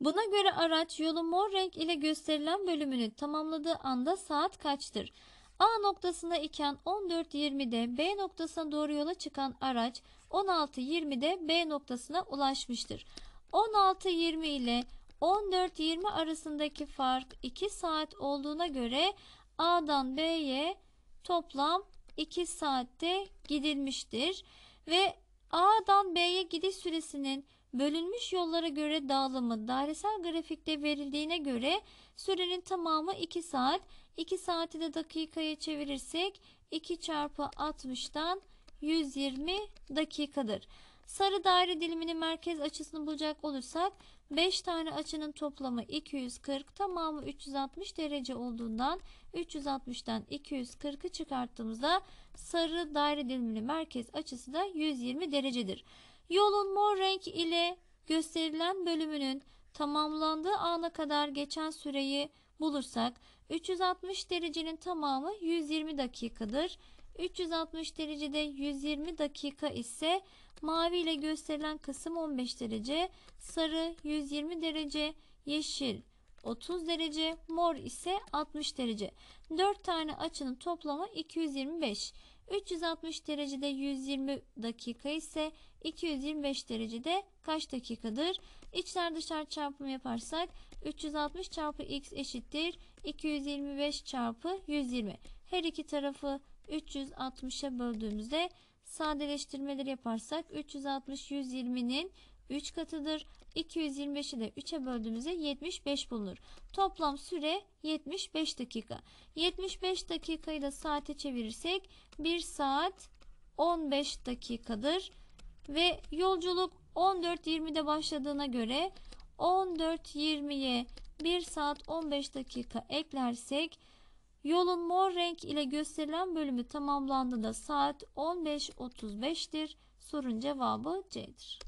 Buna göre araç yolu mor renk ile gösterilen bölümünü tamamladığı anda saat kaçtır? A noktasında iken 14.20'de B noktasına doğru yola çıkan araç 16.20'de B noktasına ulaşmıştır. 16.20 ile 14.20 arasındaki fark 2 saat olduğuna göre A'dan B'ye toplam 2 saatte gidilmiştir ve A'dan B'ye gidiş süresinin bölünmüş yollara göre dağılımı dairesel grafikte verildiğine göre sürenin tamamı 2 saat. 2 saati de dakikaya çevirirsek 2 çarpı 60'dan 120 dakikadır. Sarı daire diliminin merkez açısını bulacak olursak 5 tane açının toplamı 240 tamamı 360 derece olduğundan 360'dan 240'ı çıkarttığımızda sarı daire diliminin merkez açısı da 120 derecedir. Yolun mor renk ile gösterilen bölümünün tamamlandığı ana kadar geçen süreyi bulursak 360 derecenin tamamı 120 dakikadır. 360 derecede 120 dakika ise mavi ile gösterilen kısım 15 derece, sarı 120 derece, yeşil 30 derece, mor ise 60 derece. 4 tane açının toplamı 225. 360 derecede 120 dakika ise 225 derecede kaç dakikadır? İçler dışlar çarpımı yaparsak 360 çarpı x eşittir 225 çarpı 120. Her iki tarafı 360'a böldüğümüzde sadeleştirmeler yaparsak 360 120'nin 3 katıdır. 225'i de 3'e böldüğümüzde 75 bulunur. Toplam süre 75 dakika. 75 dakikayı da saate çevirirsek 1 saat 15 dakikadır. Ve yolculuk 14.20'de başladığına göre 14.20'ye 1 saat 15 dakika eklersek Yolun mor renk ile gösterilen bölümü tamamlandı da saat 15.35'tir. Sorun cevabı C'dir.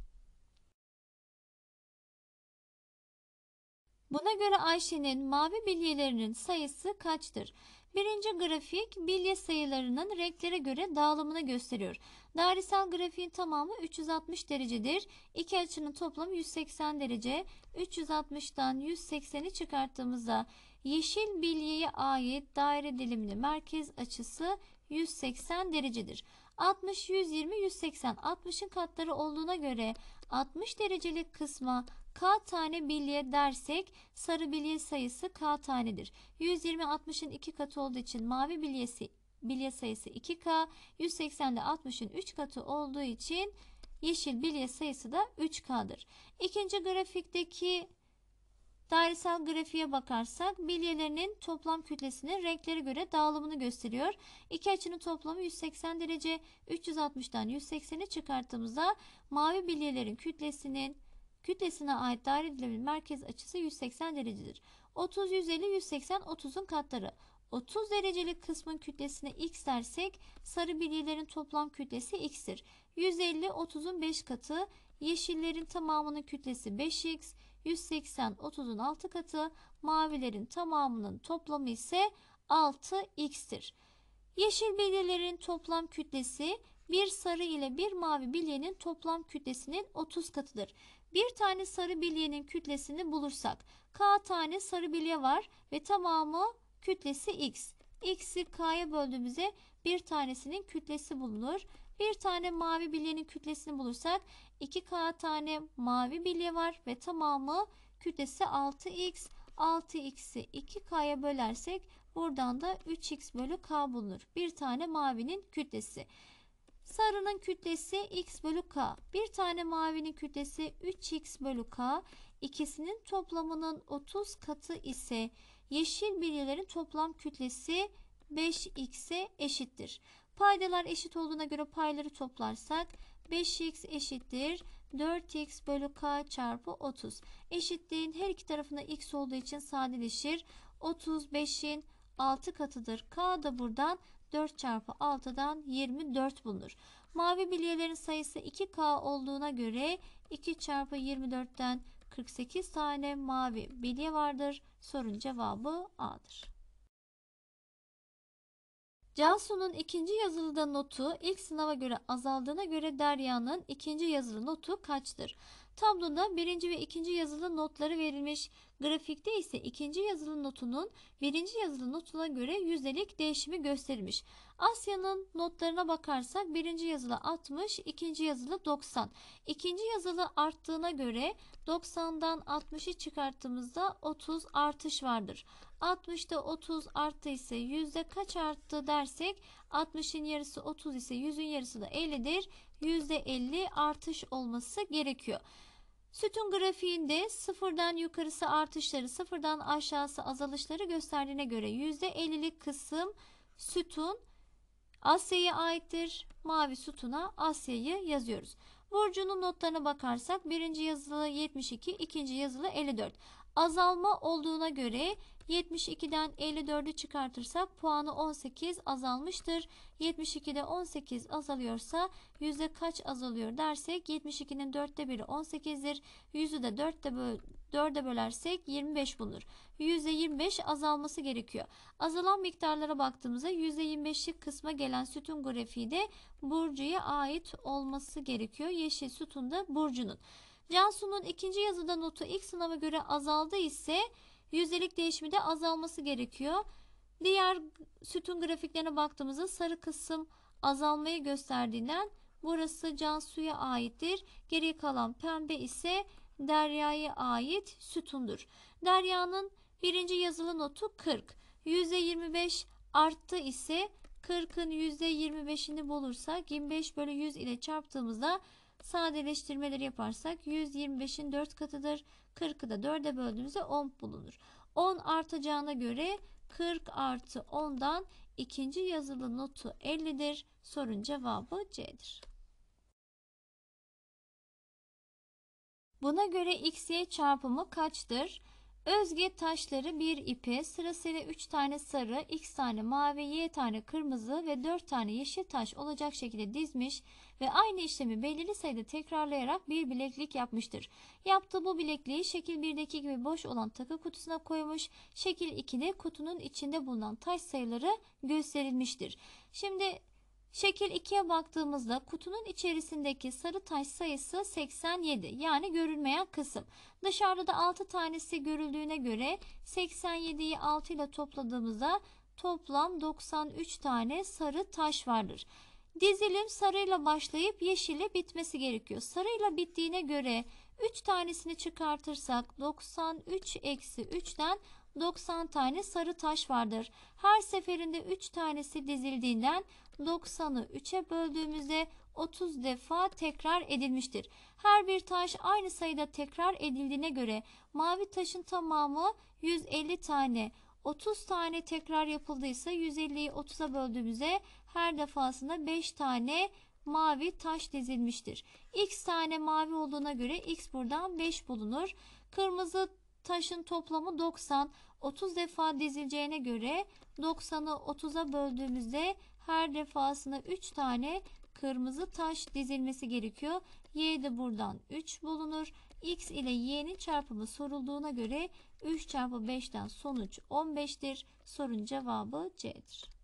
Buna göre Ayşe'nin mavi bilyelerinin sayısı kaçtır? Birinci grafik bilye sayılarının renklere göre dağılımını gösteriyor. Dairesel grafiğin tamamı 360 derecedir. İki açının toplamı 180 derece. 360'dan 180'i çıkarttığımızda Yeşil bilyeye ait daire dilimli merkez açısı 180 derecedir. 60, 120, 180. 60'ın katları olduğuna göre 60 derecelik kısma k tane bilye dersek sarı bilye sayısı k tanedir. 120 60'ın 2 katı olduğu için mavi bilyesi bilye sayısı 2k, 180 de 60'ın 3 katı olduğu için yeşil bilye sayısı da 3k'dır. İkinci grafikteki Dairesel grafiğe bakarsak bilyelerinin toplam kütlesinin renklere göre dağılımını gösteriyor. İki açının toplamı 180 derece. 360'dan 180'i çıkarttığımızda mavi bilyelerin kütlesinin kütlesine ait daire diliminin merkez açısı 180 derecedir. 30, 150, 180, 30'un katları. 30 derecelik kısmın kütlesine x dersek sarı bilyelerin toplam kütlesi x'tir. 150 30'un 5 katı, yeşillerin tamamının kütlesi 5x, 180 30'un 6 katı mavilerin tamamının toplamı ise 6x'tir. Yeşil bilyelerin toplam kütlesi bir sarı ile bir mavi bilyenin toplam kütlesinin 30 katıdır. Bir tane sarı bilyenin kütlesini bulursak k tane sarı bilye var ve tamamı kütlesi x. X'i k'ya böldüğümüzde bir tanesinin kütlesi bulunur. Bir tane mavi bilyenin kütlesini bulursak 2K tane mavi bilye var ve tamamı kütlesi 6X. 6X'i 2K'ya bölersek buradan da 3X bölü K bulunur. Bir tane mavinin kütlesi. Sarının kütlesi x bölü k. Bir tane mavinin kütlesi 3x bölü k. İkisinin toplamının 30 katı ise yeşil bilyelerin toplam kütlesi 5x'e eşittir. Paydalar eşit olduğuna göre payları toplarsak 5x eşittir 4x bölü k çarpı 30. Eşitliğin her iki tarafında x olduğu için sadeleşir. 35'in 6 katıdır. K da buradan 4 çarpı 6'dan 24 bulunur. Mavi bilyelerin sayısı 2K olduğuna göre 2 çarpı 24'ten 48 tane mavi bilye vardır. Sorun cevabı A'dır. Cansu'nun ikinci yazılıda notu ilk sınava göre azaldığına göre Derya'nın ikinci yazılı notu kaçtır? Tabloda birinci ve ikinci yazılı notları verilmiş. Grafikte ise ikinci yazılı notunun birinci yazılı notuna göre yüzdelik değişimi gösterilmiş. Asya'nın notlarına bakarsak birinci yazılı 60, ikinci yazılı 90. İkinci yazılı arttığına göre 90'dan 60'ı çıkarttığımızda 30 artış vardır. 60'da 30 arttı ise yüzde kaç arttı dersek 60'ın yarısı 30 ise 100'ün yarısı da 50'dir. Yüzde 50 artış olması gerekiyor. Sütun grafiğinde sıfırdan yukarısı artışları, sıfırdan aşağısı azalışları gösterdiğine göre %50'lik kısım sütun Asya'ya aittir. Mavi sütuna Asya'yı yazıyoruz. Burcu'nun notlarına bakarsak birinci yazılı 72, ikinci yazılı 54. Azalma olduğuna göre 72'den 54'ü çıkartırsak puanı 18 azalmıştır. 72'de 18 azalıyorsa yüzde kaç azalıyor dersek 72'nin 4'te biri 18'dir. Yüzü de 4'te böl 4'e bölersek 25 bulunur. %25 azalması gerekiyor. Azalan miktarlara baktığımızda %25'lik kısma gelen sütun grafiği de Burcu'ya ait olması gerekiyor. Yeşil sütun da Burcu'nun. Cansu'nun ikinci yazıda notu ilk sınava göre azaldı ise Yüzdelik değişimi de azalması gerekiyor. Diğer sütun grafiklerine baktığımızda sarı kısım azalmayı gösterdiğinden burası Cansu'ya aittir. Geri kalan pembe ise Derya'ya ait sütundur. Derya'nın birinci yazılı notu 40. %25 arttı ise 40'ın %25'ini bulursak 25 bölü 100 ile çarptığımızda sadeleştirmeleri yaparsak 125'in 4 katıdır. 40'ı da 4'e böldüğümüzde 10 bulunur. 10 artacağına göre 40 artı 10'dan ikinci yazılı notu 50'dir. Sorun cevabı C'dir. Buna göre x'ye çarpımı kaçtır? Özge taşları bir ipe sırasıyla 3 tane sarı, x tane mavi, y tane kırmızı ve 4 tane yeşil taş olacak şekilde dizmiş ve aynı işlemi belirli sayıda tekrarlayarak bir bileklik yapmıştır. Yaptığı bu bilekliği şekil 1'deki gibi boş olan takı kutusuna koymuş. Şekil 2'de kutunun içinde bulunan taş sayıları gösterilmiştir. Şimdi Şekil 2'ye baktığımızda kutunun içerisindeki sarı taş sayısı 87 yani görülmeyen kısım. Dışarıda 6 tanesi görüldüğüne göre 87'yi 6 ile topladığımızda toplam 93 tane sarı taş vardır. Dizilim sarıyla başlayıp yeşile bitmesi gerekiyor. Sarıyla bittiğine göre 3 tanesini çıkartırsak 93 eksi 3'ten 90 tane sarı taş vardır. Her seferinde 3 tanesi dizildiğinden 90'ı 3'e böldüğümüzde 30 defa tekrar edilmiştir. Her bir taş aynı sayıda tekrar edildiğine göre mavi taşın tamamı 150 tane. 30 tane tekrar yapıldıysa 150'yi 30'a böldüğümüzde her defasında 5 tane mavi taş dizilmiştir. X tane mavi olduğuna göre X buradan 5 bulunur. Kırmızı taşın toplamı 90. 30 defa dizileceğine göre 90'ı 30'a böldüğümüzde her defasına 3 tane kırmızı taş dizilmesi gerekiyor. Y de buradan 3 bulunur. X ile Y'nin çarpımı sorulduğuna göre 3 çarpı 5'ten sonuç 15'tir. Sorun cevabı C'dir.